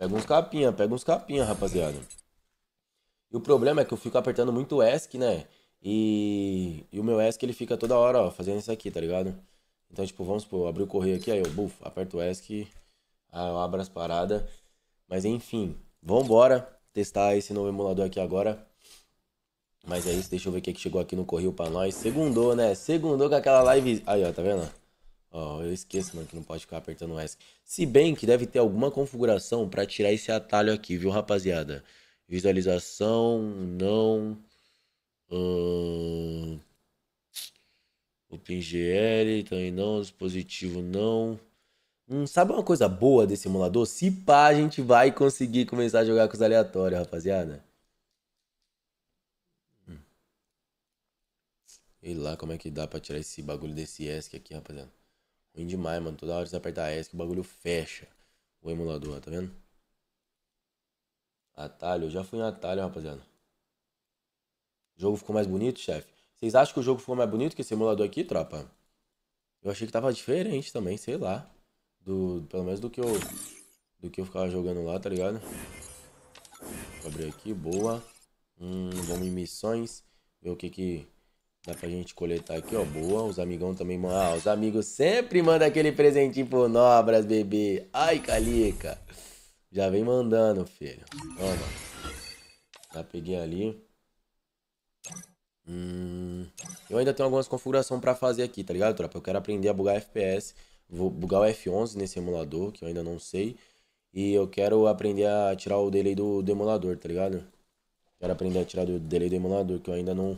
Pega uns capinha, pega uns capinha, rapaziada. E o problema é que eu fico apertando muito o ESC, né? E, e o meu ESC ele fica toda hora, ó, fazendo isso aqui, tá ligado? Então, tipo, vamos supor, abrir o correio aqui, aí eu, buf, aperto o ESC, aí eu abro as paradas. Mas enfim, vambora testar esse novo emulador aqui agora. Mas é isso, deixa eu ver o que chegou aqui no correio pra nós. Segundou, né? Segundou com aquela live. Aí, ó, tá vendo? Ó, oh, eu esqueço, mano, que não pode ficar apertando o ESC. Se bem que deve ter alguma configuração para tirar esse atalho aqui, viu, rapaziada? Visualização, não. Hum... OpenGL, também não. Dispositivo, não. Hum, sabe uma coisa boa desse emulador? Se pá, a gente vai conseguir começar a jogar com os aleatórios, rapaziada. Hum. lá como é que dá pra tirar esse bagulho desse ESC aqui, rapaziada. Ruim demais, mano. Toda hora você apertar S que o bagulho fecha o emulador, tá vendo? Atalho, eu já fui em atalho, rapaziada. O jogo ficou mais bonito, chefe? Vocês acham que o jogo ficou mais bonito que esse emulador aqui, tropa? Eu achei que tava diferente também, sei lá. Do, pelo menos do que eu do que eu ficava jogando lá, tá ligado? Vou abrir aqui, boa. Hum, vamos em missões, ver o que que Dá pra gente coletar aqui, ó. Boa. Os amigão também mandam. Ah, os amigos sempre mandam aquele presentinho pro Nobras, bebê. Ai, Calica. Já vem mandando, filho. Toma. Já peguei ali. Hum, eu ainda tenho algumas configurações para fazer aqui, tá ligado, tropa? Eu quero aprender a bugar FPS. Vou bugar o F11 nesse emulador, que eu ainda não sei. E eu quero aprender a tirar o delay do, do emulador, tá ligado? Quero aprender a tirar o delay do emulador, que eu ainda não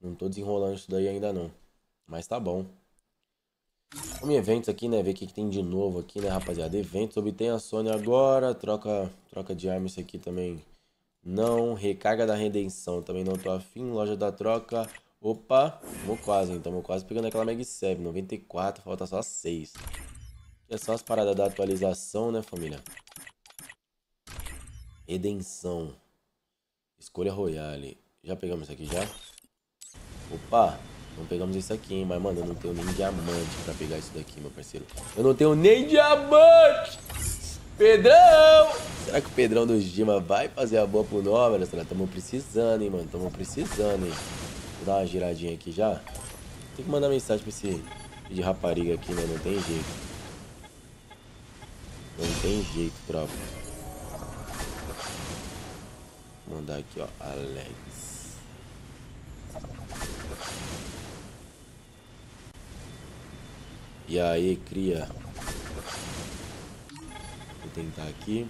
não tô desenrolando isso daí ainda não. Mas tá bom. Vamos em eventos aqui, né? Ver o que, que, tem de novo aqui, né, rapaziada? Eventos, obtém a Sony agora. Troca, troca de arma, isso aqui também não. Recarga da redenção, também não tô afim. Loja da troca. Opa, vou quase, então. Vamos quase pegando aquela Mag 7. 94, falta só 6. Aqui é só as paradas da atualização, né, família? Redenção. Escolha Royale. Já pegamos isso aqui já? Opa, não pegamos isso aqui, hein? Mas, mano, eu não tenho nem diamante pra pegar isso daqui, meu parceiro. Eu não tenho nem diamante! Pedrão! Será que o Pedrão do Gima vai fazer a boa pro nó, né? Tamo precisando, hein, mano? Tamo precisando, hein? Vou dar uma giradinha aqui já. Tem que mandar mensagem pra esse de rapariga aqui, né? Não tem jeito. Não tem jeito, tropa. Vou mandar aqui, ó. Alex. E aí, cria. Vou tentar aqui.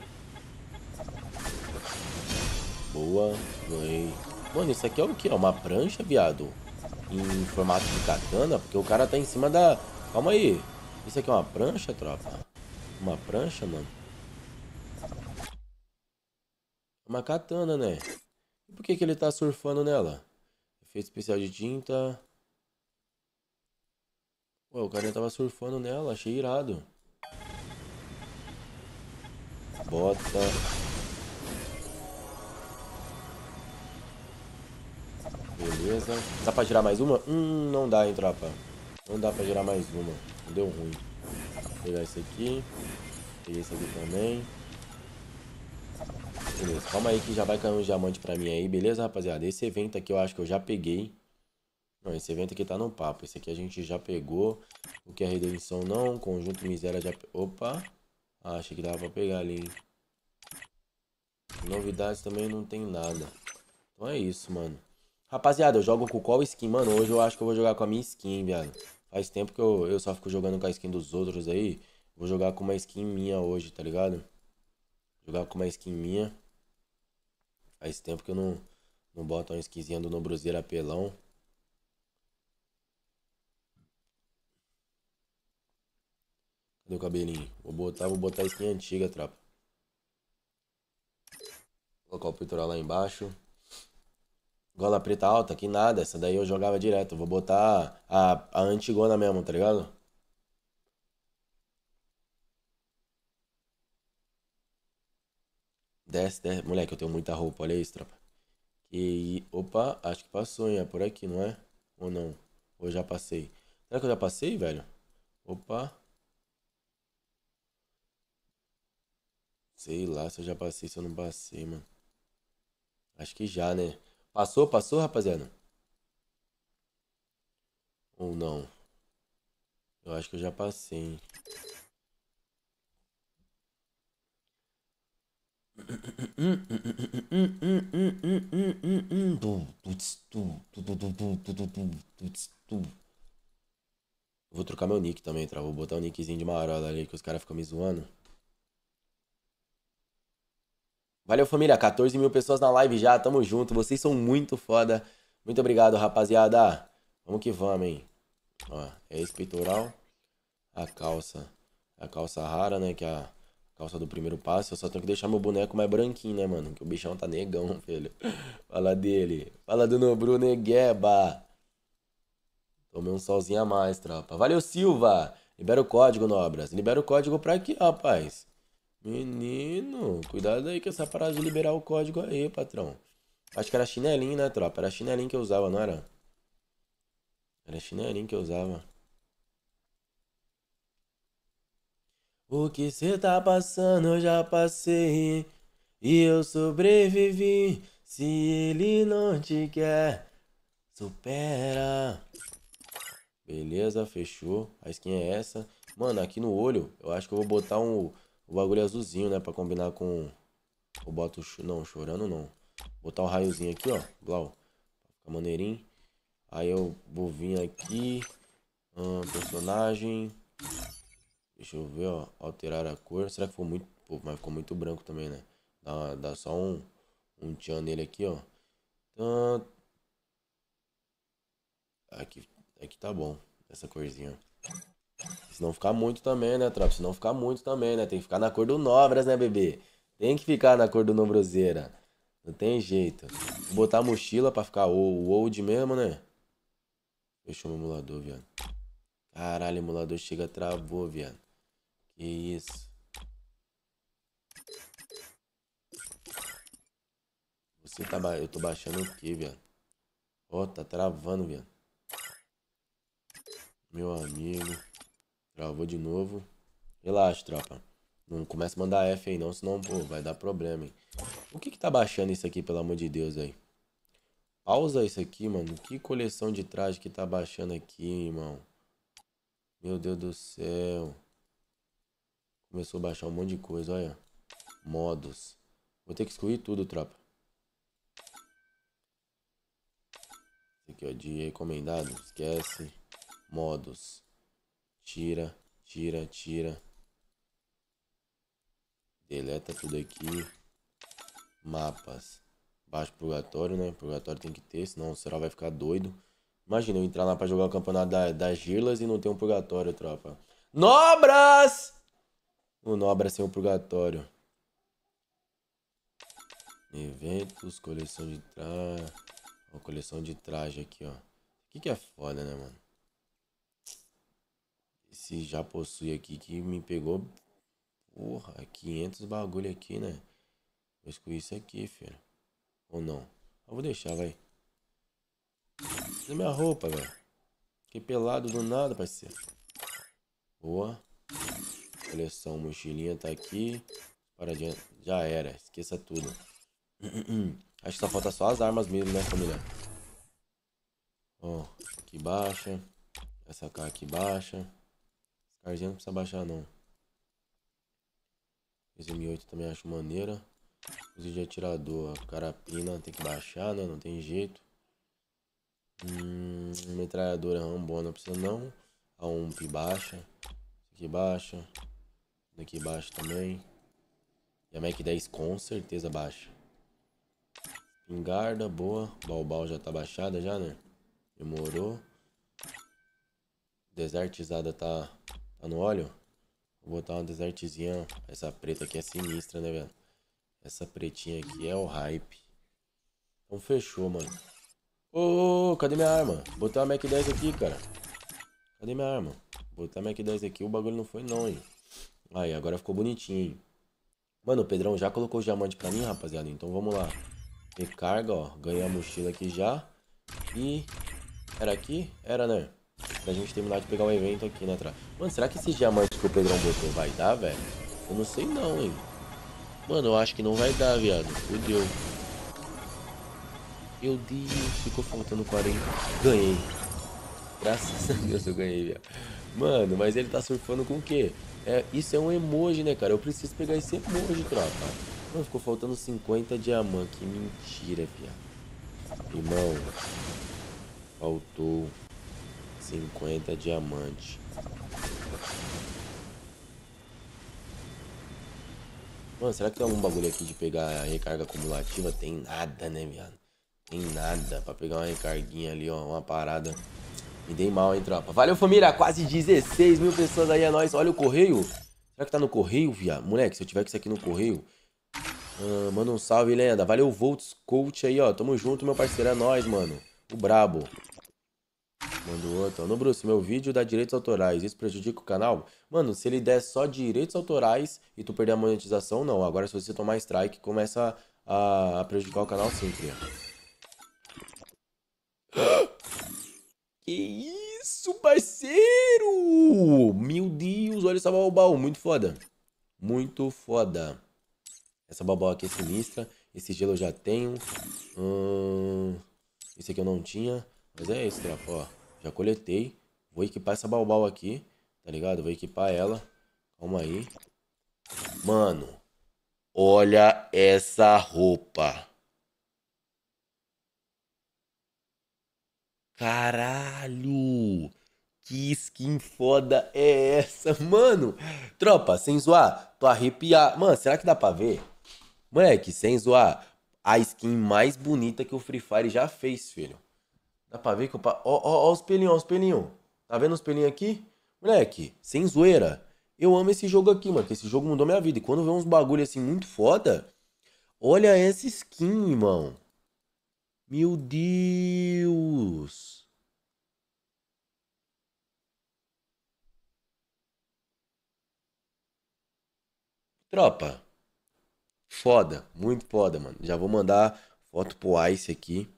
Boa, ganhei. Mano, isso aqui é o que? É uma prancha, viado? Em formato de katana? Porque o cara tá em cima da... Calma aí. Isso aqui é uma prancha, tropa? Uma prancha, mano? Uma katana, né? por que que ele tá surfando nela? Efeito especial de tinta... Ué, o cara tava surfando nela, achei irado. Bota. Beleza. Dá pra girar mais uma? Hum, não dá, hein, tropa. Não dá pra girar mais uma. Deu ruim. Vou pegar esse aqui. Peguei esse aqui também. Beleza, calma aí que já vai cair um diamante pra mim aí, beleza, rapaziada? Esse evento aqui eu acho que eu já peguei. Não, esse evento aqui tá no papo. Esse aqui a gente já pegou. O que é redenção não. Conjunto miséria já... Opa. Ah, achei que dava pra pegar ali. Hein? Novidades também não tem nada. Então é isso, mano. Rapaziada, eu jogo com qual skin? Mano, hoje eu acho que eu vou jogar com a minha skin, viado. Faz tempo que eu, eu só fico jogando com a skin dos outros aí. Vou jogar com uma skin minha hoje, tá ligado? Jogar com uma skin minha. Faz tempo que eu não, não boto uma skinzinha do Nobruzeiro apelão. Cadê o cabelinho? Vou botar, vou botar a skin antiga, tropa. Vou colocar o peitoral lá embaixo. Gola preta alta, que nada. Essa daí eu jogava direto. Vou botar a, a antigona mesmo, tá ligado? Desce, desce. Moleque, eu tenho muita roupa. Olha isso, tropa. E, opa, acho que passou, hein? É por aqui, não é? Ou não? Ou já passei? Será que eu já passei, velho? Opa. Sei lá se eu já passei, se eu não passei, mano. Acho que já, né? Passou, passou, rapaziada? Ou não? Eu acho que eu já passei, hein? Vou trocar meu nick também, tá? Vou botar o um nickzinho de marola ali que os caras ficam me zoando. Valeu, família. 14 mil pessoas na live já. Tamo junto. Vocês são muito foda. Muito obrigado, rapaziada. Vamos que vamos, hein? Ó, é esse peitoral. A calça. A calça rara, né? Que é a calça do primeiro passo. Eu só tenho que deixar meu boneco mais branquinho, né, mano? Que o bichão tá negão, filho. Fala dele. Fala do Nobru Negueba. Tomei um solzinho a mais, tropa. Valeu, Silva. Libera o código, Nobras. Libera o código pra aqui, rapaz. Menino, cuidado aí com essa parada de liberar o código aí, patrão. Acho que era chinelinho, né, tropa? Era chinelinho que eu usava, não era? Era chinelinho que eu usava. O que cê tá passando eu já passei e eu sobrevivi. Se ele não te quer, supera. Beleza, fechou. A skin é essa. Mano, aqui no olho, eu acho que eu vou botar um o bagulho é azulzinho, né? Pra combinar com... Eu boto... Não, chorando não. Botar o um raiozinho aqui, ó. Blau. Fica maneirinho. Aí eu vou vir aqui. um personagem. Deixa eu ver, ó. Alterar a cor. Será que ficou muito... Pô, mas ficou muito branco também, né? Dá, dá só um... Um tchan nele aqui, ó. Então... Aqui, aqui tá bom. Essa corzinha, ó. Se não ficar muito também, né, tropa? Se não ficar muito também, né? Tem que ficar na cor do Nobras, né, bebê? Tem que ficar na cor do Nobroseira. Não tem jeito. Vou botar a mochila pra ficar o old mesmo, né? Fechou o emulador, viado. Caralho, o emulador chega, travou, viado. Que isso. Você tá... Ba... Eu tô baixando o quê, viado? Ó, oh, tá travando, viado. Meu amigo. Travou de novo. Relaxa, tropa. Não começa a mandar F aí não, senão, pô, vai dar problema, hein. O que que tá baixando isso aqui, pelo amor de Deus, aí? Pausa isso aqui, mano. Que coleção de traje que tá baixando aqui, irmão. Meu Deus do céu. Começou a baixar um monte de coisa, olha. Modos. Vou ter que excluir tudo, tropa. Esse aqui, ó, de recomendado. Esquece. Modos. Tira, tira, tira. Deleta tudo aqui. Mapas. Baixo purgatório, né? Purgatório tem que ter, senão o Serol vai ficar doido. Imagina eu entrar lá pra jogar o campeonato da, das Girlas e não ter um purgatório, tropa. Nobras! O Nobras sem o purgatório. Eventos, coleção de traje. coleção de traje aqui, ó. O que, que é foda, né, mano? esse já possui aqui que me pegou. Porra, 500 bagulho aqui, né? Mas com isso aqui, filho. Ou não? Eu vou deixar, vai. Cadê é minha roupa, velho? Fiquei pelado do nada, parceiro. Boa. Coleção mochilinha tá aqui. Paradinha. Já era. Esqueça tudo. Acho que só falta só as armas mesmo, né, família? Ó, oh, aqui baixa. Essa cá aqui baixa. Argent não precisa baixar não. m 8 também acho maneira. Inclusive de atirador, carapina, tem que baixar, né? Não tem jeito. Hum, metralhadora Rambona não precisa não. A UMP baixa. Aqui baixa. Daqui baixa também. E a Mac 10 com certeza baixa. Pingarda, boa. Balbal já tá baixada já, né? Demorou. Desertizada tá Tá no óleo? Vou botar uma desertzinha. Essa preta aqui é sinistra, né, velho? Essa pretinha aqui é o hype. Então fechou, mano. Ô, oh, cadê minha arma? Botar a Mac 10 aqui, cara. Cadê minha arma? Botar a Mac 10 aqui, o bagulho não foi não, hein. Aí, agora ficou bonitinho, hein. Mano, o Pedrão já colocou o diamante pra mim, rapaziada. Então vamos lá. Recarga, ó. Ganhei a mochila aqui já. E... Era aqui? Era, né? Pra gente terminar de pegar um evento aqui, né, Tra? Mano, será que esses diamantes que o Pedrão botou vai dar, velho? Eu não sei não, hein. Mano, eu acho que não vai dar, viado. Fudeu. Meu Deus, ficou faltando 40. Ganhei. Graças a Deus eu ganhei, viado. Mano, mas ele tá surfando com o quê? É, isso é um emoji, né, cara? Eu preciso pegar esse emoji, tropa. Mano, ficou faltando 50 diamantes. Que mentira, viado. Irmão. Faltou. 50 diamantes. Mano, será que tem algum bagulho aqui de pegar recarga acumulativa? Tem nada, né, viado? Tem nada. Pra pegar uma recarguinha ali, ó, uma parada. Me dei mal, hein, tropa. Valeu, família. Quase 16 mil pessoas aí, é nóis. Olha o correio. Será que tá no correio, viado? Moleque, se eu tiver isso aqui no correio... Ah, manda um salve, lenda. Valeu, Volts Coach aí, ó. Tamo junto, meu parceiro. É nóis, mano. O brabo. Manda outro. No Bruce, meu vídeo dá direitos autorais. Isso prejudica o canal? Mano, se ele der só direitos autorais e tu perder a monetização, não. Agora se você tomar strike, começa a, a prejudicar o canal sim, cria. Que isso, parceiro! Meu Deus, olha essa balbal, muito foda. Muito foda. Essa balbal aqui é sinistra. Esse gelo eu já tenho. Hum, esse aqui eu não tinha. Mas é isso, tropa, ó já coletei. Vou equipar essa Balbal aqui, tá ligado? Vou equipar ela. Calma aí. Mano, olha essa roupa. Caralho! Que skin foda é essa, mano? Tropa, sem zoar, tô arrepiado. Mano, será que dá pra ver? Moleque, sem zoar, a skin mais bonita que o Free Fire já fez, filho. Dá pra ver que eu. Ó, ó, ó os pelinhos, ó os pelinhos. Tá vendo os pelinhos aqui? Moleque, sem zoeira. Eu amo esse jogo aqui, mano. Que esse jogo mudou minha vida. E quando vê uns bagulho assim muito foda. Olha essa skin, irmão. Meu Deus. Tropa. Foda, muito foda, mano. Já vou mandar foto pro Ice aqui.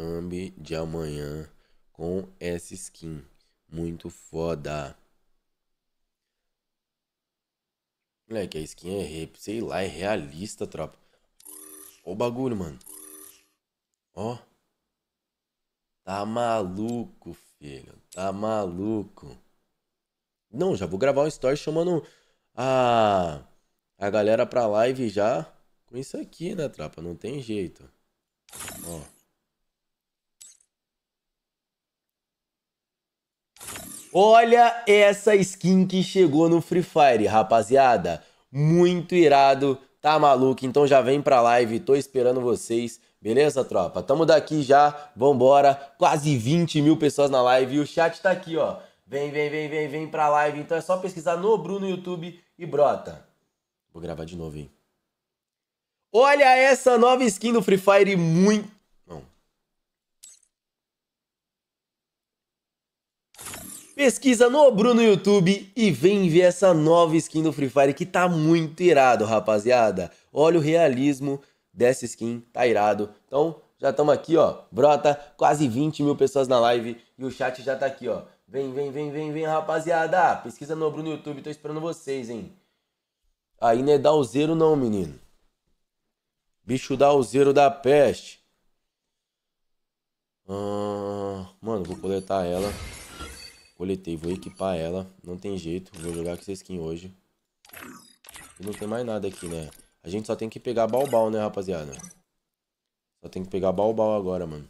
Thumb de amanhã com essa skin. Muito foda. Moleque, a skin é, sei lá, é realista, tropa. Ó o bagulho, mano. Ó. Tá maluco, filho. Tá maluco. Não, já vou gravar um story chamando a, a galera pra live já com isso aqui, né, tropa? Não tem jeito. Ó. Olha essa skin que chegou no Free Fire, rapaziada. Muito irado, tá maluco? Então já vem pra live, tô esperando vocês. Beleza, tropa? Tamo daqui já, vambora. Quase 20 mil pessoas na live e o chat tá aqui, ó. Vem, vem, vem, vem, vem pra live. Então é só pesquisar no Bruno YouTube e brota. Vou gravar de novo, hein? Olha essa nova skin do Free Fire, muito Pesquisa no Bruno YouTube e vem ver essa nova skin do Free Fire que tá muito irado, rapaziada. Olha o realismo dessa skin, tá irado. Então, já estamos aqui, ó. Brota quase 20 mil pessoas na live e o chat já tá aqui, ó. Vem, vem, vem, vem, vem, rapaziada. Pesquisa no Bruno YouTube, tô esperando vocês, hein. Aí não é dar o zero não, menino. Bicho dá o zero da peste. Ah, mano, vou coletar ela. Coletei, vou equipar ela. Não tem jeito, vou jogar com essa skin hoje. E não tem mais nada aqui, né? A gente só tem que pegar balbal, né, rapaziada? Só tem que pegar balbal agora, mano.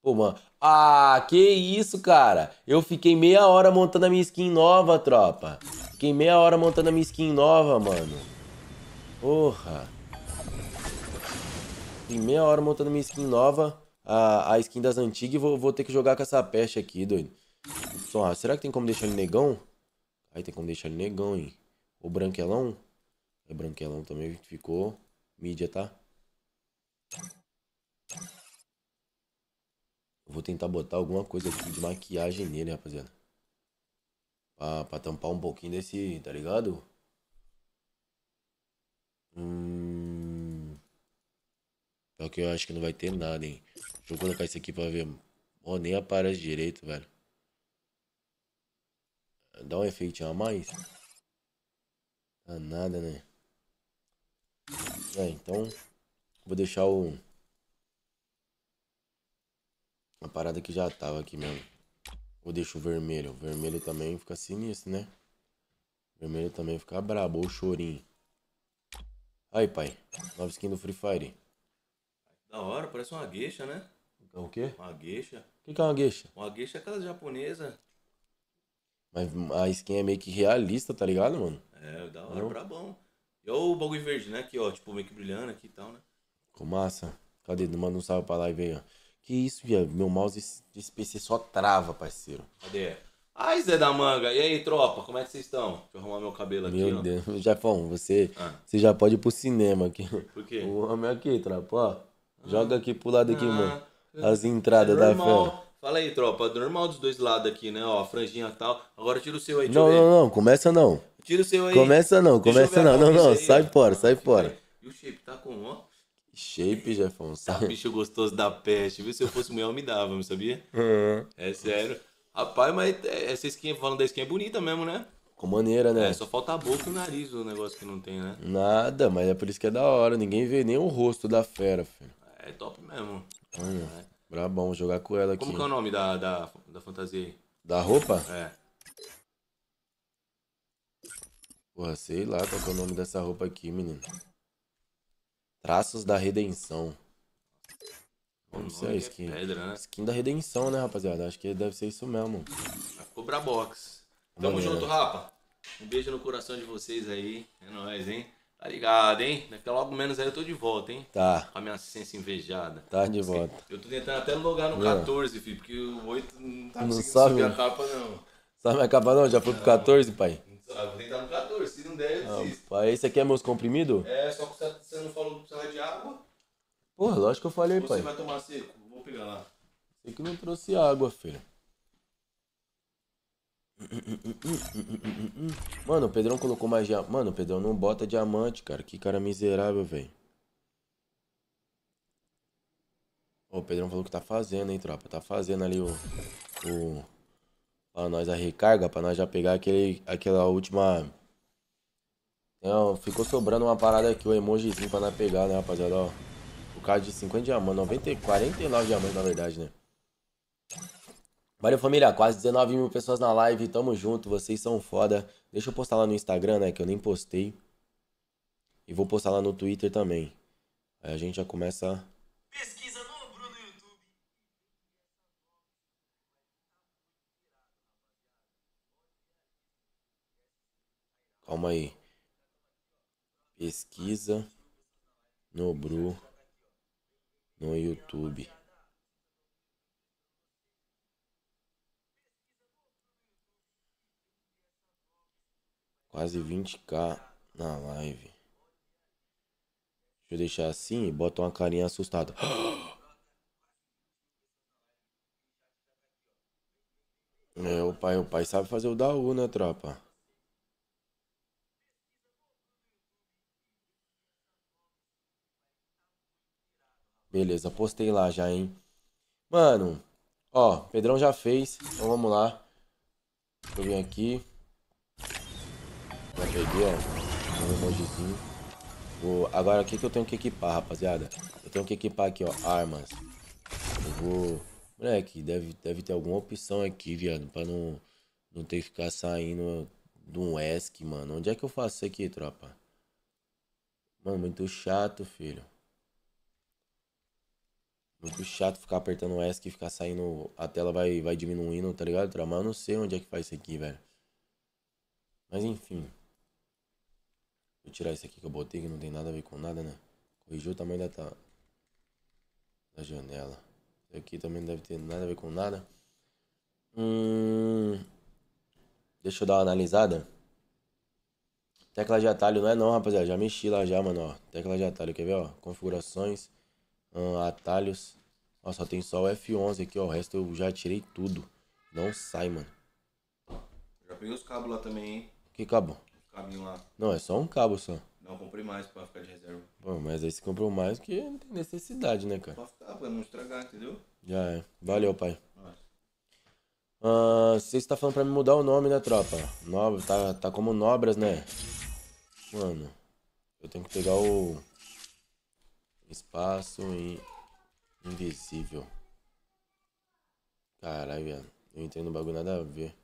Pô, mano. Ah, que isso, cara. Eu fiquei meia hora montando a minha skin nova, tropa. Fiquei meia hora montando a minha skin nova, mano. Porra. Fiquei meia hora montando a minha skin nova a, a skin das antigas e vou, vou ter que jogar com essa peste aqui, doido. Ah, será que tem como deixar ele negão? Aí tem como deixar ele negão, hein? O branquelão? É branquelão também ficou. Mídia, tá? Vou tentar botar alguma coisa aqui de maquiagem nele, rapaziada. Pra, pra tampar um pouquinho desse, tá ligado? Hum... Pior que eu acho que não vai ter nada, hein? Deixa eu colocar isso aqui pra ver. Ou a nem aparece direito, velho. Dá um efeito a mais. Dá nada, né? É, então. Vou deixar o. A parada que já tava aqui mesmo. Ou deixar o vermelho. O vermelho também fica sinistro, né? O vermelho também fica brabo. Ou chorinho. Aí, pai. Nova skin do Free Fire. Da hora, parece uma gueixa, né? É o quê? Uma gueixa. O que, que é uma gueixa? Uma gueixa é aquela japonesa. Mas a skin é meio que realista, tá ligado, mano? É, da hora Não. pra bom. E olha o bagulho verde, né? Aqui, ó, tipo, meio que brilhando aqui e tal, né? Com massa. Cadê? Manda um salve pra live aí, ó. Que isso, viado? Meu mouse desse PC só trava, parceiro. Cadê? Ai, Zé da Manga. E aí, tropa? Como é que vocês estão? Deixa eu arrumar meu cabelo aqui, Meu ó. Deus. Japão, você, ah. você já pode ir pro cinema aqui. Por quê? O homem aqui, tropa, ó. Ah. Joga aqui pro lado aqui, ah. mano as entradas é da fé. Fala aí, tropa. Normal dos dois lados aqui, né? Ó, franjinha tal. Agora tira o seu aí, Não, não, não. Começa não. Tira o seu aí. Começa não, começa não. Não, não. Sai fora, sai fora. E o shape tá com, ó. Shape, Jefão. Tá bicho gostoso da peste. Viu? Se eu fosse mulher, eu me dava, não sabia? Uhum. É sério. Rapaz, mas é, essa skin, falando da skin, é bonita mesmo, né? Com maneira, né? É, só falta a boca e o nariz, o negócio que não tem, né? Nada, mas é por isso que é da hora. Ninguém vê nem o rosto da fera, filho. É top mesmo. Olha, é. brabão, jogar com ela aqui. Como que é o nome da, da, da fantasia aí? Da roupa? É. Porra, sei lá qual é o nome dessa roupa aqui, menino. Traços da Redenção. Como se é skin. Pedra, né? Skin da Redenção, né, rapaziada? Acho que deve ser isso mesmo. Ficou brabox. Tamo junto, rapa. Um beijo no coração de vocês aí. É nóis, hein? Tá ligado, hein? Daqui a logo menos aí eu tô de volta, hein? Tá. Com a minha ciência invejada. Tá de volta. Eu tô tentando até logar no 14, filho, porque o 8 não tá não conseguindo sabe. subir a né? capa, não. Sabe minha capa, não? Já foi não. pro 14, pai? Não sabe, vou tentar no 14, se não der, eu não, desisto. Pai, esse aqui é meus comprimidos? É, só que você não falou que precisava de água. Porra, lógico que eu falei, você pai. Você vai tomar seco, vou pegar lá. Você que não trouxe água, filho. Mano, o Pedrão colocou mais diamante. Mano, o Pedrão não bota diamante, cara. Que cara miserável, velho. O Pedrão falou que tá fazendo, hein, tropa. Tá fazendo ali o... o pra nós a recarga, pra nós já pegar aquele, aquela última... Não, ficou sobrando uma parada aqui, o um emojizinho pra nós pegar, né, rapaziada, ó. O causa de 50 diamantes, 90, 49 diamantes, na verdade, né. Valeu, família. Quase 19 mil pessoas na live. Tamo junto. Vocês são foda. Deixa eu postar lá no Instagram, né? Que eu nem postei. E vou postar lá no Twitter também. Aí a gente já começa. Pesquisa no Bruno YouTube. Calma aí. Pesquisa no Bru no YouTube. Quase 20k na live. Deixa eu deixar assim e bota uma carinha assustada. É, o pai, o pai sabe fazer o Daú, né, tropa? Beleza, postei lá já, hein? Mano, ó, Pedrão já fez. Então vamos lá. Deixa eu vir aqui. Já peguei, ó. Um emojizinho. Vou... Agora, o que, que eu tenho que equipar, rapaziada? Eu tenho que equipar aqui, ó. Armas. Eu vou... Moleque, deve, deve ter alguma opção aqui, viado. Pra não, não ter que ficar saindo de um ESC, mano. Onde é que eu faço isso aqui, tropa? Mano, muito chato, filho. Muito chato ficar apertando o S e ficar saindo. A tela vai, vai diminuindo, tá ligado? Mas eu não sei onde é que faz isso aqui, velho. Mas enfim. Vou tirar isso aqui que eu botei, que não tem nada a ver com nada, né? Corrigiu o tamanho da, da janela. Isso aqui também não deve ter nada a ver com nada. Hum... Deixa eu dar uma analisada. Tecla de atalho não é não, rapaziada. Já mexi lá já, mano, ó. Tecla de atalho, quer ver, ó? Configurações, hum, atalhos. Ó, só tem só o F11 aqui, ó. O resto eu já tirei tudo. Não sai, mano. Já peguei os cabos lá também, hein? Que cabo? cabinho lá. Não, é só um cabo só. Não, comprei mais pra ficar de reserva. Bom, mas aí você comprou mais porque não tem necessidade, né, cara? Pra ficar, pra é não estragar, entendeu? Já é. Valeu, pai. Ah, você está falando pra me mudar o nome né, tropa. Nobre, tá, tá como Nobras, né? Mano, eu tenho que pegar o. Espaço e. Invisível. Caralho, velho. Eu entrei no bagulho nada a ver.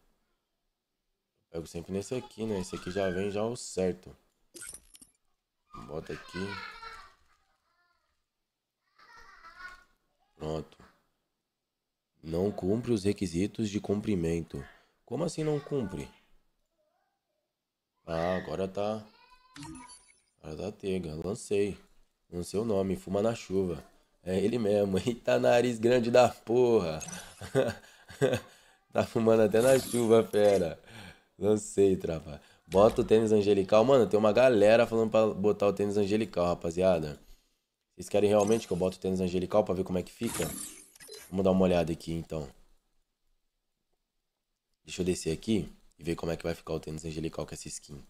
Pego sempre nesse aqui, né? Esse aqui já vem já o certo. Bota aqui. Pronto. Não cumpre os requisitos de cumprimento. Como assim não cumpre? Ah, agora tá... Agora tá tega. Lancei. Lancei o nome, fuma na chuva. É ele mesmo. Eita, nariz grande da porra. tá fumando até na chuva, fera. Não sei, trava. Bota o tênis angelical. Mano, tem uma galera falando pra botar o tênis angelical, rapaziada. Vocês querem realmente que eu bote o tênis angelical pra ver como é que fica? Vamos dar uma olhada aqui, então. Deixa eu descer aqui e ver como é que vai ficar o tênis angelical com essa skin.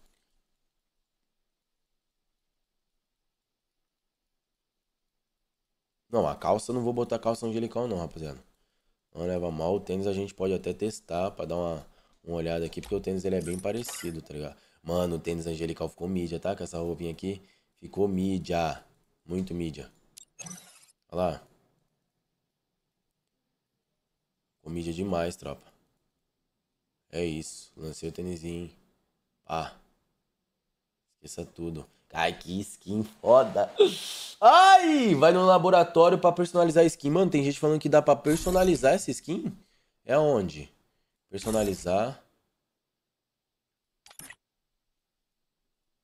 Não, a calça não vou botar calça angelical não, rapaziada. Não leva mal, o tênis a gente pode até testar pra dar uma uma olhada aqui, porque o tênis ele é bem parecido, tá ligado? Mano, o tênis angelical ficou mídia, tá? Com essa roupinha aqui, ficou mídia. Muito mídia. Olha lá. Ficou mídia demais, tropa. É isso. Lancei o tênisinho. Pá. Esqueça tudo. Ai, que skin foda. Ai, vai no laboratório para personalizar a skin. Mano, tem gente falando que dá para personalizar essa skin? É onde? Personalizar.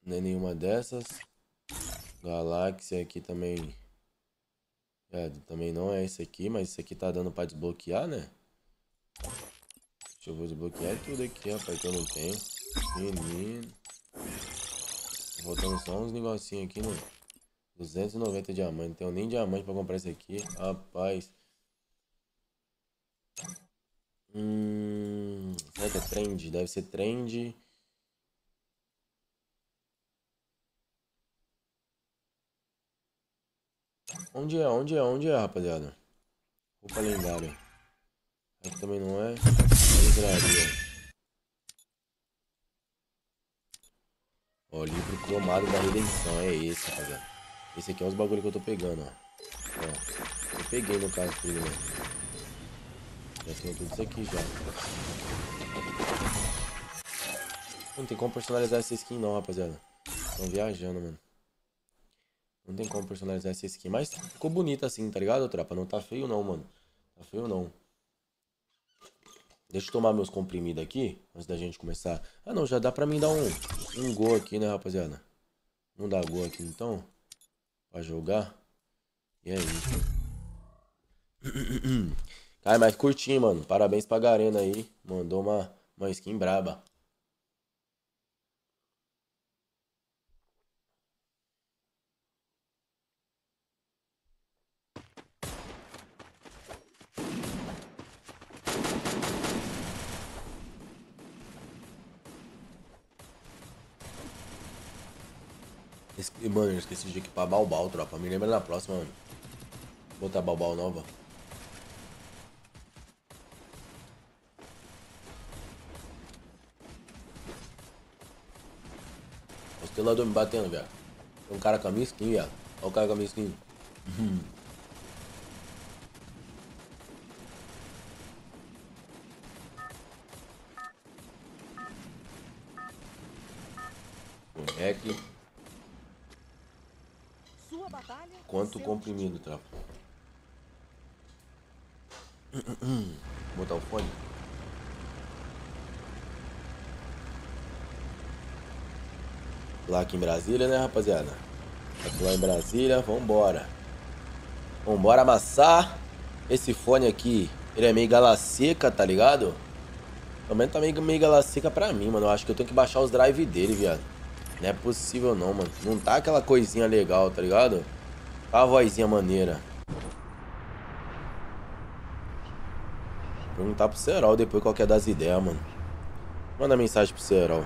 Não é nenhuma dessas. Galáxia aqui também. É, também não é esse aqui, mas esse aqui tá dando pra desbloquear, né? Deixa eu vou desbloquear tudo aqui, rapaz, que eu não tenho. Menino. Voltando só uns negocinhos aqui, né? 290 diamantes. Não tenho nem diamante pra comprar esse aqui. Rapaz. Hum, será que é trend? Deve ser trend. Onde é? Onde é? Onde é, rapaziada? Roupa lendária. Aqui também não é. Livraria. Ó, livro cromado da redenção. É esse, rapaziada. Esse aqui é os bagulhos que eu tô pegando, ó. ó eu peguei no caso tudo, né? Já tenho isso aqui já. Não tem como personalizar essa skin não, rapaziada. Estão viajando, mano. Não tem como personalizar essa skin. Mas ficou bonita assim, tá ligado, tropa? Não tá feio não, mano. Tá feio não. Deixa eu tomar meus comprimidos aqui, antes da gente começar. Ah, não, já dá pra mim dar um, um gol aqui, né, rapaziada? Não dá gol aqui, então. Pra jogar. E é isso. Hum, hum, hum. Ai, mas curtinho, mano. Parabéns pra Garena aí. Mandou uma, uma skin braba. Mano, eu esqueci de equipar Balbal, tropa. Me lembra na próxima, mano. Vou Botar Balbal nova. Zelador me batendo, velho. Tem um cara com a minha skin, velho. Olha o cara com a minha skin. Hum. Moleque. Sua batalha, Quanto comprimido, trapo. Hum, hum, botar o fone. lá aqui em Brasília, né, rapaziada? Lá em Brasília, vambora. Vambora amassar esse fone aqui. Ele é meio gala seca, tá ligado? Também tá meio, meio gala seca pra mim, mano. Eu acho que eu tenho que baixar os drive dele, viado. Não é possível não, mano. Não tá aquela coisinha legal, tá ligado? Tá a vozinha maneira. Vou perguntar pro Serol depois qual é das ideias, mano. Manda mensagem pro Serol.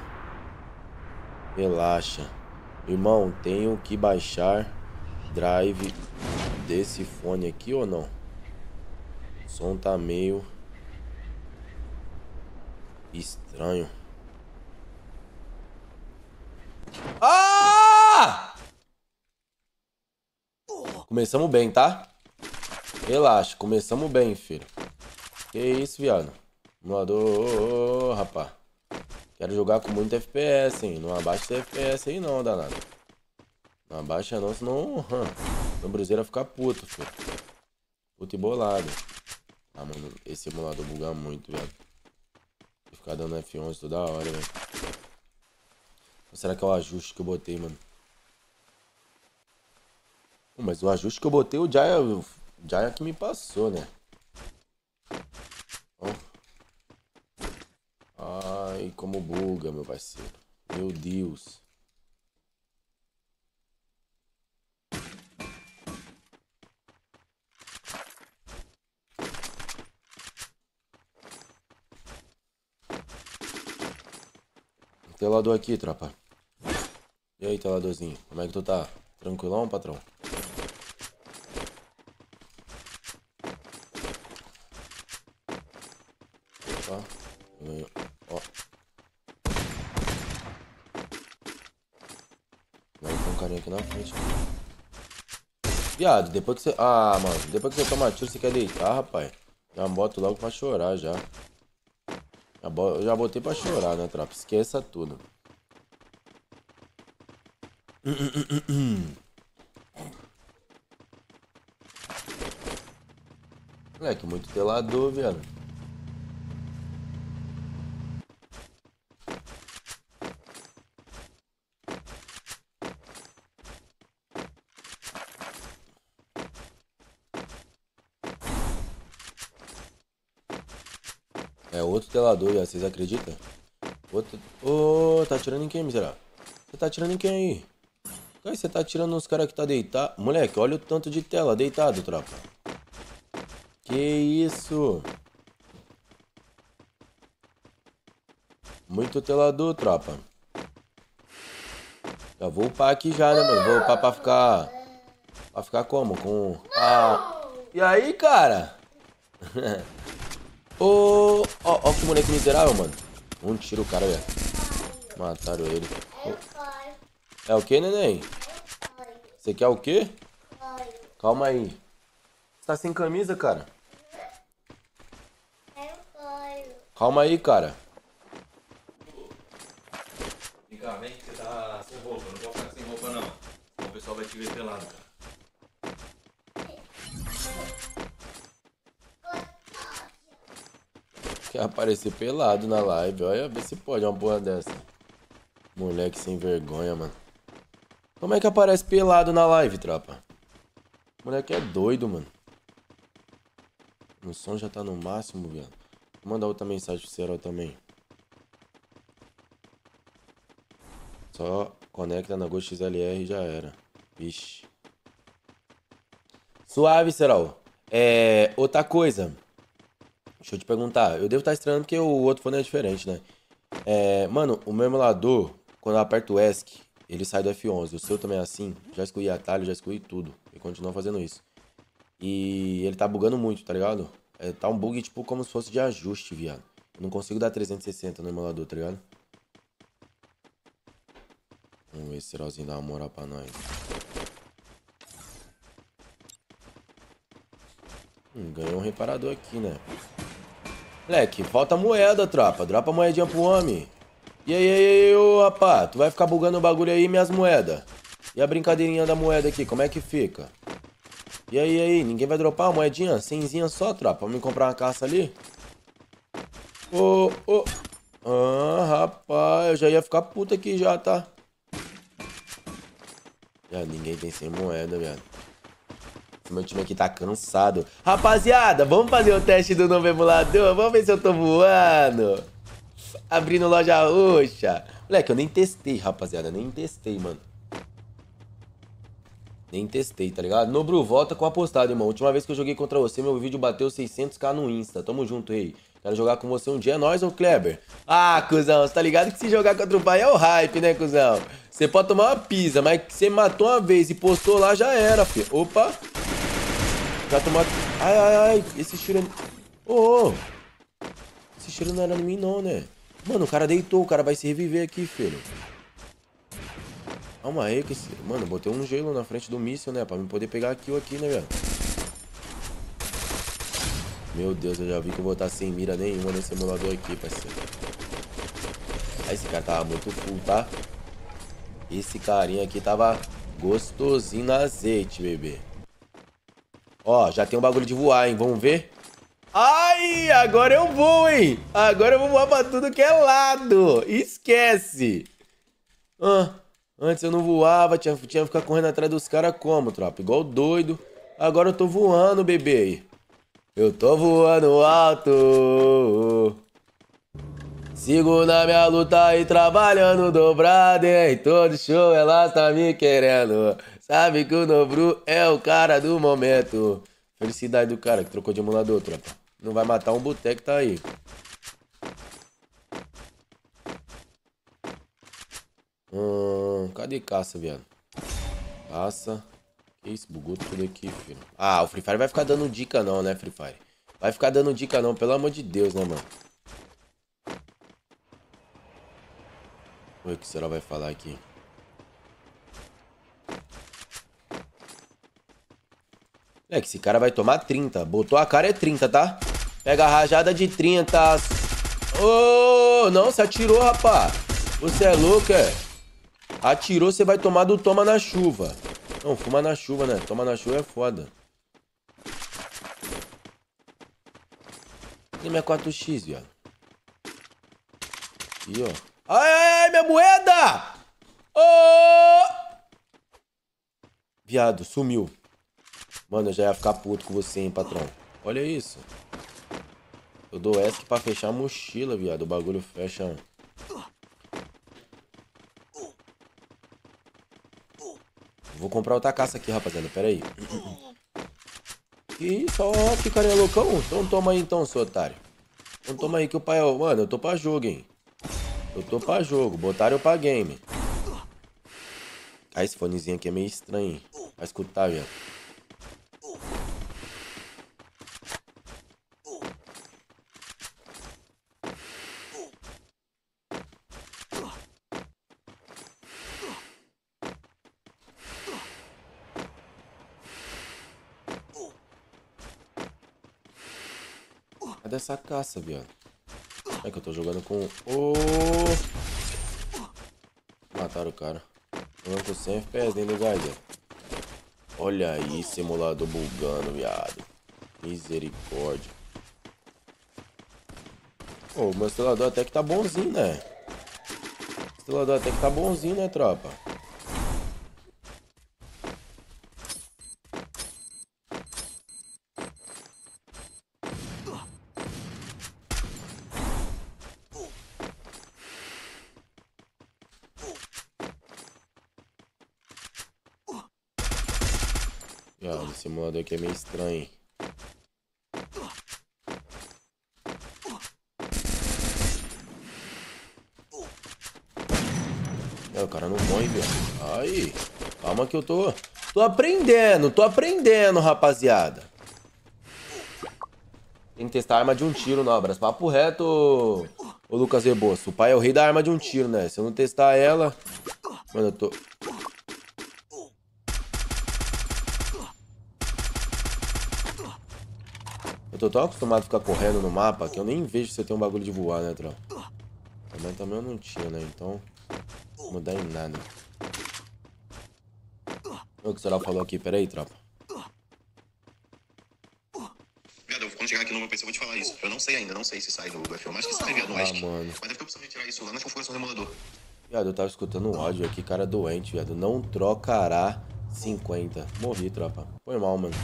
Relaxa. Irmão, tenho que baixar drive desse fone aqui ou não? O som tá meio estranho. Ah! Começamos bem, tá? Relaxa, começamos bem, filho. Que isso, viado? Moador, rapaz. Quero jogar com muito FPS, hein? Não abaixa esse FPS aí não, danado. Não abaixa não, senão hum, o Bruzeiro vai ficar puto, filho. Puto e bolado. Ah, mano, esse emulador buga muito, velho. E ficar dando F11 toda hora, velho. Ou será que é o ajuste que eu botei, mano? mas o ajuste que eu botei, o Jaya, o Jaya que me passou, né? Ai, como buga, meu parceiro. Meu Deus. Telador aqui, tropa. E aí, teladorzinho, como é que tu tá? Tranquilão, patrão? Viado, depois que você... Ah, mano, depois que você toma tiro, você quer deitar, rapaz. Já boto logo pra chorar, já. Já, bo... já botei pra chorar, né, trapo? Esqueça tudo. Moleque, muito telador, viado. selador já, vocês acreditam? Outro... Ô, oh, tá atirando em quem, miserável? Você tá atirando em quem aí? Cara, você tá atirando nos caras que tá deitado. Moleque, olha o tanto de tela deitado, tropa. Que isso? Muito telador, tropa. Já vou upar aqui já, né, mano? Vou upar pra ficar... Pra ficar como? Com... Ah... E aí, cara? Ô, ó, ó que moleque miserável, mano. Um tiro o cara, velho. Mataram ele. Oh. É o que, neném? Você quer o quê? Calma aí. Você tá sem camisa, cara? Calma aí, cara. Vem cá, vem que você tá sem roupa. Não pode ficar sem roupa, não. O pessoal vai te ver pelado, cara. aparecer pelado na live. Olha, vê se pode uma porra dessa. Moleque sem vergonha, mano. Como é que aparece pelado na live, tropa? Moleque é doido, mano. O som já tá no máximo, viado. Vou mandar outra mensagem pro Serol também. Só conecta na Ghost XLR e já era. Vixe. Suave, Serol. É. Outra coisa. Deixa eu te perguntar. Eu devo estar estranhando porque o outro fone é diferente, né? É, mano, o meu emulador, quando eu aperto o ESC, ele sai do F11. O seu também é assim. Já excluí atalho, já excluí tudo. E continua fazendo isso. E ele tá bugando muito, tá ligado? É, tá um bug tipo como se fosse de ajuste, viado. Eu não consigo dar 360 no emulador, tá ligado? Vamos ver se o Seralzinho dá uma moral pra nós. Hum, ganhou um reparador aqui, né? Moleque, falta moeda, tropa. Dropa moedinha pro homem. E aí, aí, aí, ô, rapá, tu vai ficar bugando o bagulho aí, minhas moedas. E a brincadeirinha da moeda aqui, como é que fica? E aí, aí, ninguém vai dropar a moedinha? Cenzinha só, tropa, pra me comprar uma caça ali? Ô, oh, ô... Oh. Ah, rapaz, eu já ia ficar puta aqui já, tá? Já, ninguém tem sem moeda, velho que meu time aqui tá cansado. Rapaziada, vamos fazer o teste do novo emulador? Vamos ver se eu tô voando. Abrindo loja roxa. Moleque, eu nem testei, rapaziada. Nem testei, mano. Nem testei, tá ligado? Nobru, volta com apostado, irmão. Última vez que eu joguei contra você, meu vídeo bateu 600k no Insta. Tamo junto, rei. Quero jogar com você um dia, é nós ou Kleber? Ah, cuzão, você tá ligado que se jogar contra o pai é o hype, né, cuzão? Você pode tomar uma pizza, mas você matou uma vez e postou lá, já era, filho. Opa, já tomou? Ai, ai, ai. Esse tiro Ô, oh, Esse tiro não era em mim, não, né? Mano, o cara deitou. O cara vai se reviver aqui, filho. Calma aí, que esse... Mano, botei um gelo na frente do míssil, né? Pra me poder pegar kill aqui, né, velho? Meu Deus, eu já vi que eu vou estar sem mira nenhuma nesse emulador aqui, parceiro. Ah, esse cara tava muito full, tá? Esse carinha aqui tava gostosinho no azeite, bebê. Ó, já tem um bagulho de voar, hein? Vamos ver? Ai, agora eu vou, hein? Agora eu vou voar pra tudo que é lado. Esquece. Ah, antes eu não voava, tinha, tinha que ficar correndo atrás dos caras como, tropa? Igual doido. Agora eu tô voando, bebê. Eu tô voando alto. Sigo na minha luta e trabalhando dobrado, hein? Todo show ela tá me querendo sabe que o Nobru é o cara do momento. Felicidade do cara que trocou de emulador, tropa. Não vai matar um boteco, tá aí. Hum, cadê caça, viado? Caça. Que isso, bugou tudo aqui, filho. Ah, o Free Fire vai ficar dando dica não, né, Free Fire? Vai ficar dando dica não, pelo amor de Deus, né, mano? Vamos ver o que será vai falar aqui. É que esse cara vai tomar 30. Botou a cara é 30, tá? Pega a rajada de 30. Ô, oh, não, você atirou, rapá. Você é louco, é? Atirou, você vai tomar do toma na chuva. Não, fuma na chuva, né? Toma na chuva é foda. Tem minha 4x, viado. Aqui, ó. Ai, ai, ai, minha moeda! Ô! Oh! Viado, sumiu. Mano, eu já ia ficar puto com você, hein, patrão. Olha isso. Eu dou ESC pra fechar a mochila, viado. O bagulho fecha, Vou comprar outra caça aqui, rapaziada. Pera aí. Que isso? Ó, que carinha loucão. Então toma aí, então, seu otário. Então toma aí, que o pai... É... Mano, eu tô pra jogo, hein. Eu tô pra jogo. Botaram eu pra game. Ah, esse fonezinho aqui é meio estranho, hein. Pra escutar, viado. essa caça, viado. É que eu tô jogando com... Oh! Mataram o cara. Jogando com 100 FPS dentro do Olha aí, simulador bugando, viado. Misericórdia. Pô, o meu simulador até que tá bonzinho, né? O simulador até que tá bonzinho, né, tropa? aqui é meio estranho. É o cara não põe, velho. Aí, calma que eu tô... Tô aprendendo, tô aprendendo, rapaziada. Tem que testar a arma de um tiro, Nobras. Papo reto, ô Lucas Rebosso. O pai é o rei da arma de um tiro, né? Se eu não testar ela... Mano, eu tô... tô tão acostumado a ficar correndo no mapa que eu nem vejo você ter um bagulho de voar, né, Trão? Também, também eu não tinha, né? Então, não mudar em nada. O que será falou aqui? Pera aí, tropa. Viado, quando chegar aqui no meu PC eu vou te falar isso. Eu não sei ainda, não sei se sai do FO, mas ah, que sai, viado, mas... Ah, mano. Mas deve ter opção de tirar isso lá na configuração do emulador. Viado, eu tava escutando um áudio aqui, cara doente, viado. Não trocará 50. Morri, tropa. Foi mal, mano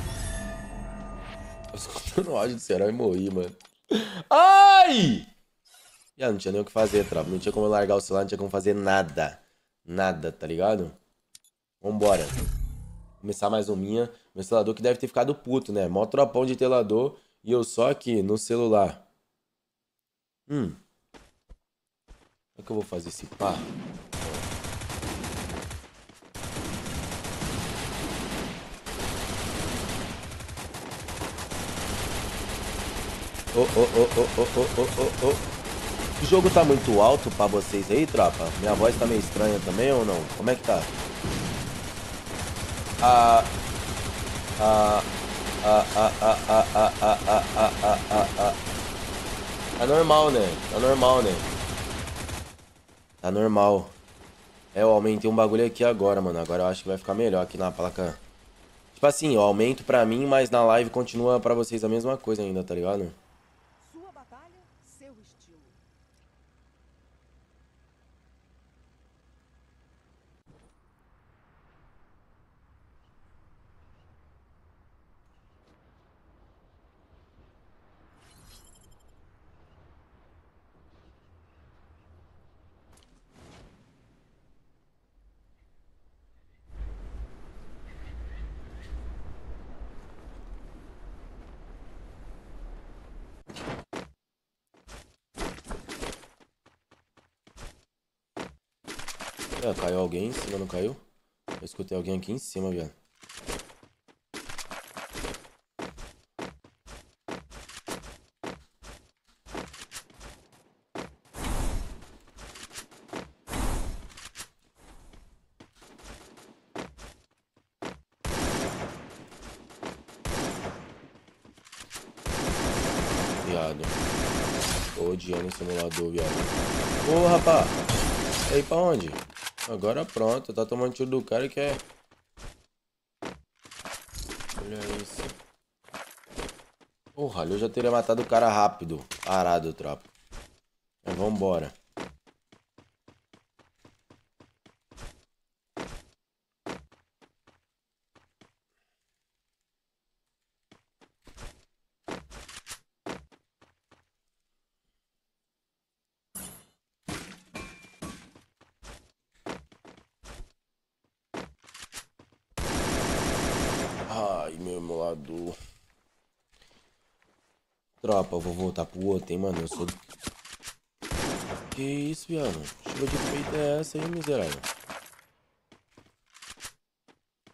tô no auge do Ceará e morri, mano. Ai! Já ah, não tinha nem o que fazer, tropa. Não tinha como largar o celular, não tinha como fazer nada. Nada, tá ligado? Vambora. Começar mais um minha. Meu celador que deve ter ficado puto, né? Mó tropão de telador e eu só aqui no celular. Hum. Como é que eu vou fazer esse pá? oh, oh, oh, oh, oh, oh, oh, oh. O jogo tá muito alto pra vocês aí, tropa? Minha voz tá meio estranha também ou não? Como é que tá? Ah... Ah... Ah, ah, ah, ah, ah, ah, ah, ah, ah, ah, ah. Tá normal, né? Tá normal, né? Tá normal. É, eu aumentei um bagulho aqui agora, mano. Agora eu acho que vai ficar melhor aqui na placa. Tipo assim, eu aumento pra mim, mas na live continua pra vocês a mesma coisa ainda, tá ligado? alguém em cima, não caiu? Eu escutei alguém aqui em cima, viado. Viado. Tô odiando o simulador, viado. Ô, rapá! E aí, pra onde? Agora pronto, tá tomando tiro do cara que é... Olha isso. Porra, eu já teria matado o cara rápido. Parado, tropa. Mas vambora. eu vou voltar pro outro, hein, mano. Eu sou... Que isso, viado? Chuva de peito é essa hein, miserável?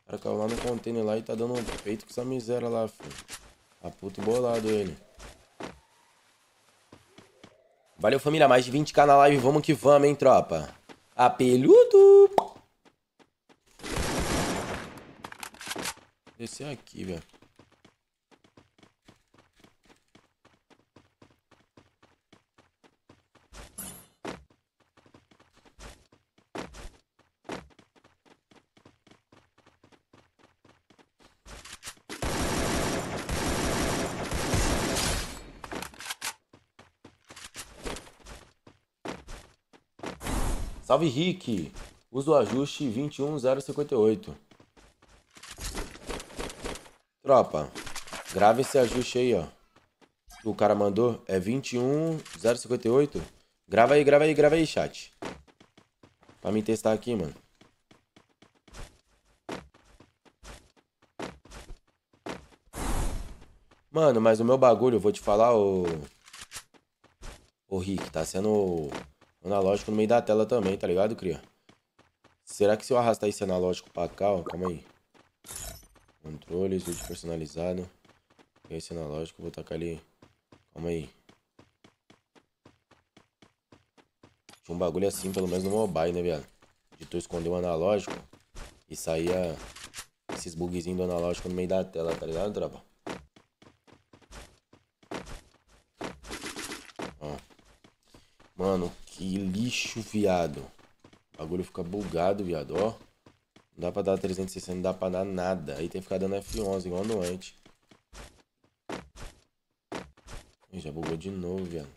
O cara caiu lá no container lá e tá dando um peito com essa miséria lá, filho. Tá puto bolado ele. Valeu, família. Mais de 20k na live. Vamos que vamos, hein, tropa. Apeludo! Descer aqui, velho. Salve Rick! Uso ajuste 21058. Tropa, grava esse ajuste aí, ó. o cara mandou é 21058. Grava aí, grava aí, grava aí, chat. Pra me testar aqui, mano. Mano, mas o meu bagulho, eu vou te falar, ô. Ô Rick, tá sendo analógico no meio da tela também, tá ligado, cria? Será que se eu arrastar esse analógico pra cá, ó, calma aí. Controles, vídeo personalizado. esse analógico, vou tacar ali. Calma aí. Tinha um bagulho assim, pelo menos no mobile, né, viado? De tu esconder o analógico e saia esses bugzinhos do analógico no meio da tela, tá ligado, tropa? Ó. Mano, que lixo, viado. O bagulho fica bugado, viado, ó. Não dá pra dar 360, não dá pra dar nada. Aí tem que ficar dando F11, igual no Ih, já bugou de novo, viado.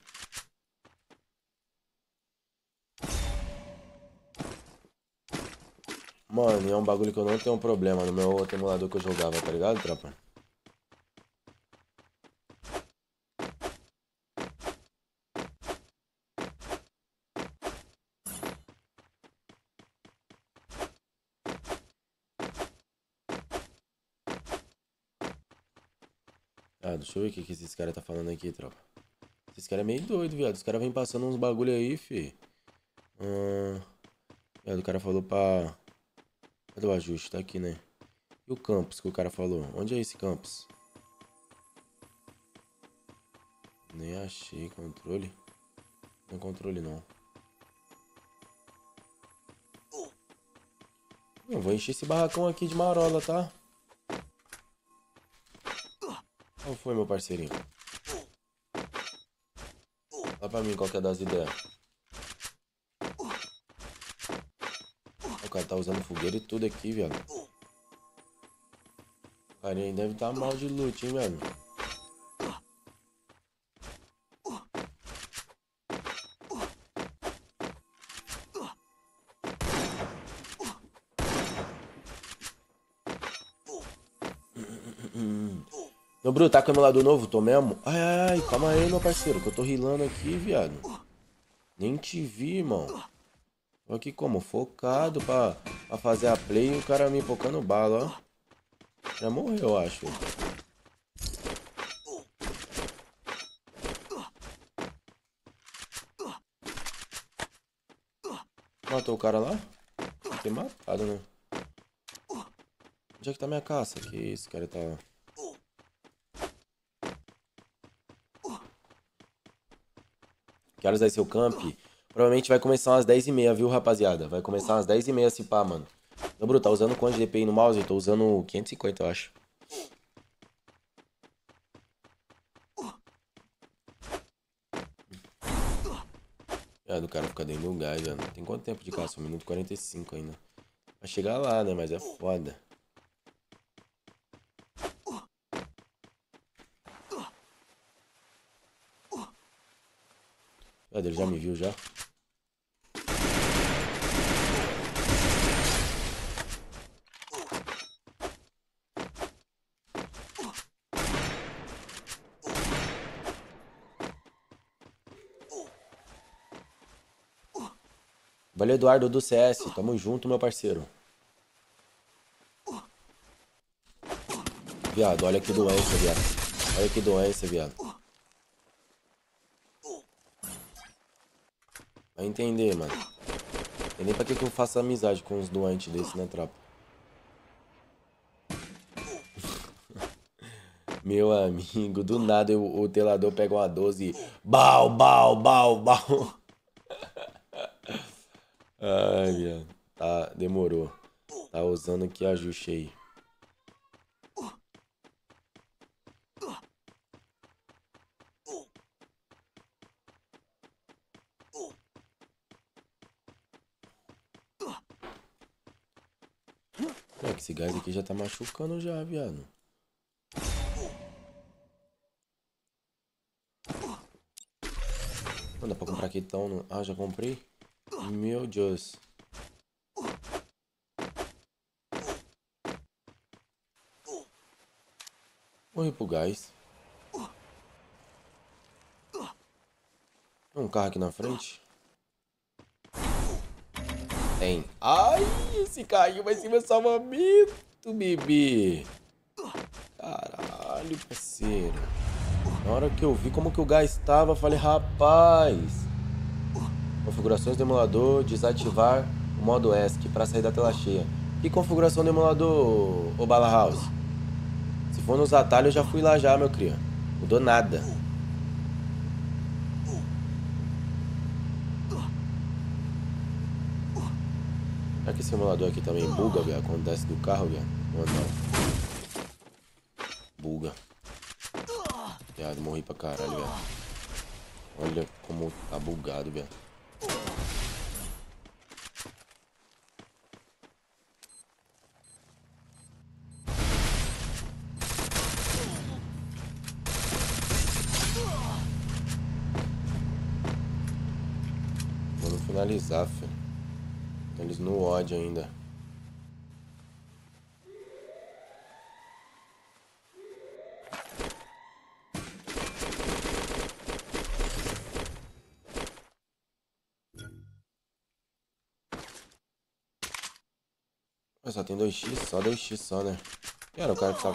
Mano, é um bagulho que eu não tenho problema no meu outro emulador que eu jogava, tá ligado, trapa? Ah, deixa eu ver o que, que esses caras tá falando aqui, tropa. Esses caras é meio doido, viado. Os caras vêm passando uns bagulho aí, fi. Hum... o cara falou pra... Cadê o ajuste? Tá aqui, né? E o campus que o cara falou? Onde é esse campus? Nem achei controle. Não é controle, não. Eu vou encher esse barracão aqui de marola, tá? Qual foi, meu parceirinho? Dá pra mim qual que é das ideias. O cara tá usando fogueira e tudo aqui, velho. O carinha deve estar tá mal de loot, hein, velho. Dudu, tá com o emulador novo? Tô mesmo? Ai, ai, calma aí, meu parceiro, que eu tô rilando aqui, viado. Nem te vi, irmão. Tô aqui como? Focado pra, pra fazer a play e o cara me focando bala, ó. Já morreu, eu acho. Matou o cara lá? Tem matado, né? Onde é que tá minha caça? Que isso, cara tá... Carlos da Seu Camp, provavelmente vai começar umas 10h30, viu, rapaziada? Vai começar umas 10h30 se pá, mano. Dobro, tá usando quanto de DPI no mouse? Eu tô usando 550, eu acho. Ah, do cara ficar dentro do gás, mano. Tem quanto tempo de caça? Um minuto 45 ainda. Vai chegar lá, né? Mas é foda. ele já me viu já. Valeu, Eduardo do CS. Tamo junto, meu parceiro. Viado, olha que doença, viado. Olha que doença, viado. entender, mano. E nem pra que, que eu faço amizade com uns doentes desse né, tropa. Meu amigo, do nada eu, o telador pega uma 12 e... Bau, bau, bau, bau. Ai, minha. Tá, demorou. Tá usando que ajuste aí. Esse gás aqui já tá machucando já, viado. Não dá pra comprar aqui então. Não... Ah, já comprei? Meu Deus. Morri pro gás. Tem um carro aqui na frente hein? Ai, esse caiu vai ser meu salvamento, bebê. Caralho, parceiro. Na hora que eu vi como que o gás estava, falei, rapaz. Configurações do emulador, desativar o modo ESC para sair da tela cheia. Que configuração do emulador, ô Bala House? Se for nos atalhos, eu já fui lá já, meu cria. Mudou nada. simulador aqui também buga, velho Quando desce do carro, velho Ou não? Buga. Viado, morri pra caralho, velho Olha como tá bugado, velho. Vamos finalizar, filho. Eles no ódio ainda. só tem 2x, só 2x só, né? Cara, o cara que tá...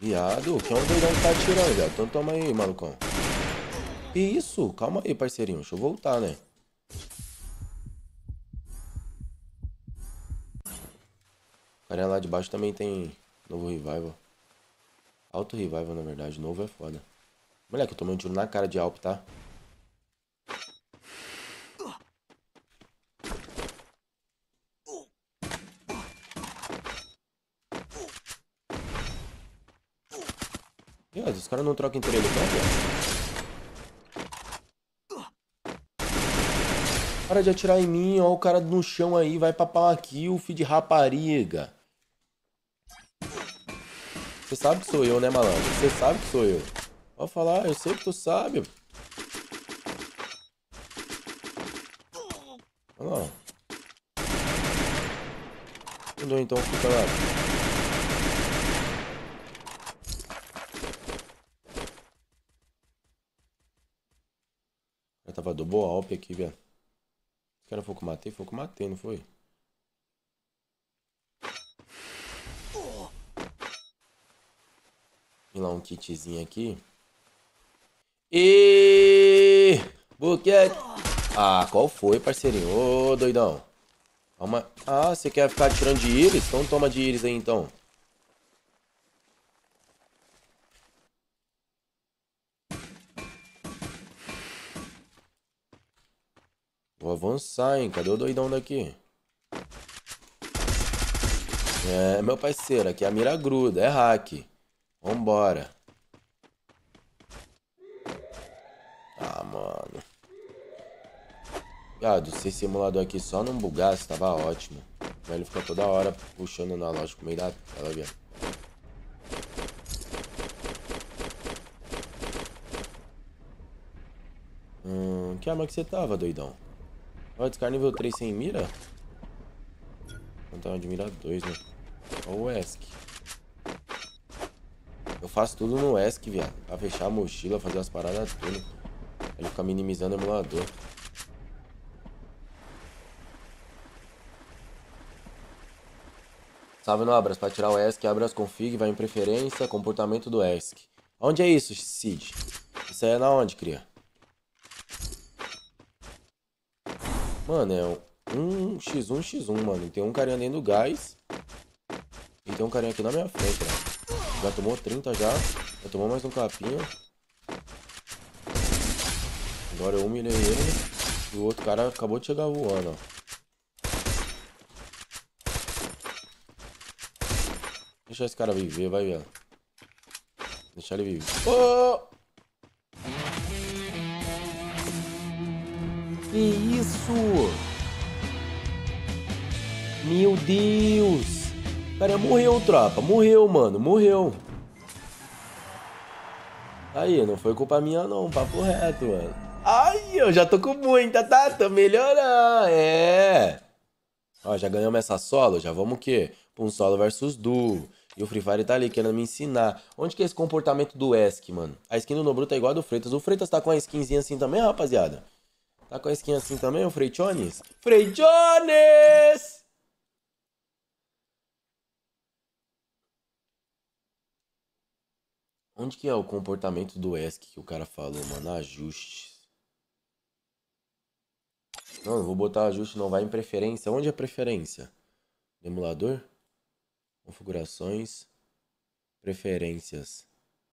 Viado, que é um doidão que tá atirando, viado. Então toma aí, malucão. Que isso? Calma aí, parceirinho. Deixa eu voltar, né? Arena lá de baixo também tem novo revival. Alto revival, na verdade. Novo é foda. Moleque, eu tomei um tiro na cara de Alp, tá? Deus, os caras não trocam entre eles, né? Para de atirar em mim, ó o cara no chão aí, vai papar aqui, o filho de rapariga. Você sabe que sou eu, né, malandro? Você sabe que sou eu. Pode falar, eu sei que tu sabe. Olha lá. Mandou então fica lá. tava do boa op aqui, velho. Os caras foi que eu matei? Foi que matei, não foi? compilar um kitzinho aqui. E buquete. Ah, qual foi, parceirinho? Ô, doidão. Calma. Ah, você quer ficar tirando de íris? Então toma de íris aí, então. Vou avançar, hein? Cadê o doidão daqui? É, meu parceiro, aqui é a mira gruda, é hack. Vambora. Ah, mano. Viado, esse simulador aqui só não bugasse tava ótimo. Mas ele fica toda hora puxando na loja no meio da tela, viado. Hum, que arma que você tava, doidão? Ó, descar nível 3 sem mira? Não tava de mira 2, né? Ó o Wesk. Eu faço tudo no ESC, viado. Pra fechar a mochila, fazer as paradas tudo. Ele fica minimizando o emulador. Salve, Nobras. Para tirar o ESC, abre as config, vai em preferência, comportamento do ESC. Onde é isso, Cid? Isso aí é na onde, cria? Mano, é um x1, x1, mano. tem um carinha dentro do gás. E tem um carinha aqui na minha frente, velho. Né? Já tomou 30 já. Já tomou mais um capinha. Agora eu humilhei ele. E o outro cara acabou de chegar voando, ó. Deixa esse cara viver, vai ver. Deixa ele viver. Oh! Que isso? Meu Deus! Cara, morreu, tropa. Morreu, mano. Morreu. Aí, não foi culpa minha, não. Papo reto, mano. Ai, eu já tô com muita, tá? Tô melhorando. É. Ó, já ganhamos essa solo. Já vamos o quê? um solo versus duo. E o Free Fire tá ali querendo me ensinar. Onde que é esse comportamento do Esk, mano? A skin do Nobru tá igual a do Freitas. O Freitas tá com a skinzinha assim também, rapaziada? Tá com a skin assim também, o Freitones? Freitones! Onde que é o comportamento do ESC que o cara falou, mano? Ajustes. Não, não vou botar ajuste, não. Vai em preferência. Onde é preferência? Emulador? Configurações. Preferências.